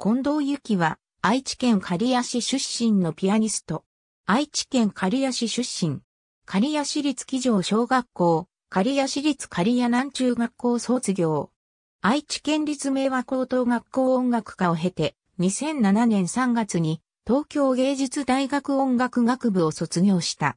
近藤由紀は、愛知県刈谷市出身のピアニスト。愛知県刈谷市出身。刈谷市立基城小学校、刈谷市立刈谷南中学校卒業。愛知県立明和高等学校音楽科を経て、2007年3月に東京芸術大学音楽学部を卒業した。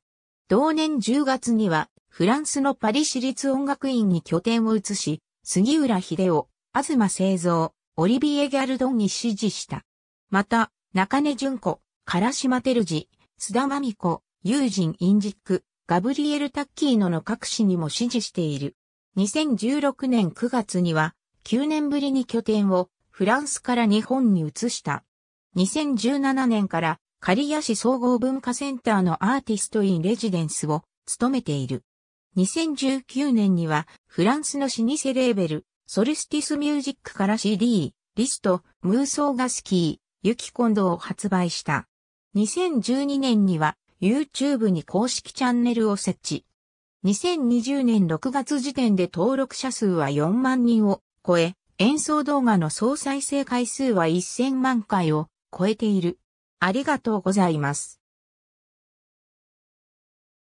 同年10月には、フランスのパリ市立音楽院に拠点を移し、杉浦秀夫、東製造、オリビエ・ギャルドンに指示した。また、中根淳子、唐島照次、須田真美子、友人インジック、ガブリエル・タッキーノの各市にも指示している。2016年9月には、9年ぶりに拠点をフランスから日本に移した。2017年から刈谷市総合文化センターのアーティストインレジデンスを務めている。2019年にはフランスの老舗レーベルソルスティスミュージックから CD、リスト、ムーソーガスキー、ユキコンドを発売した。2012年には YouTube に公式チャンネルを設置。2020年6月時点で登録者数は4万人を超え、演奏動画の総再生回数は1000万回を超えている。ありがとうございます。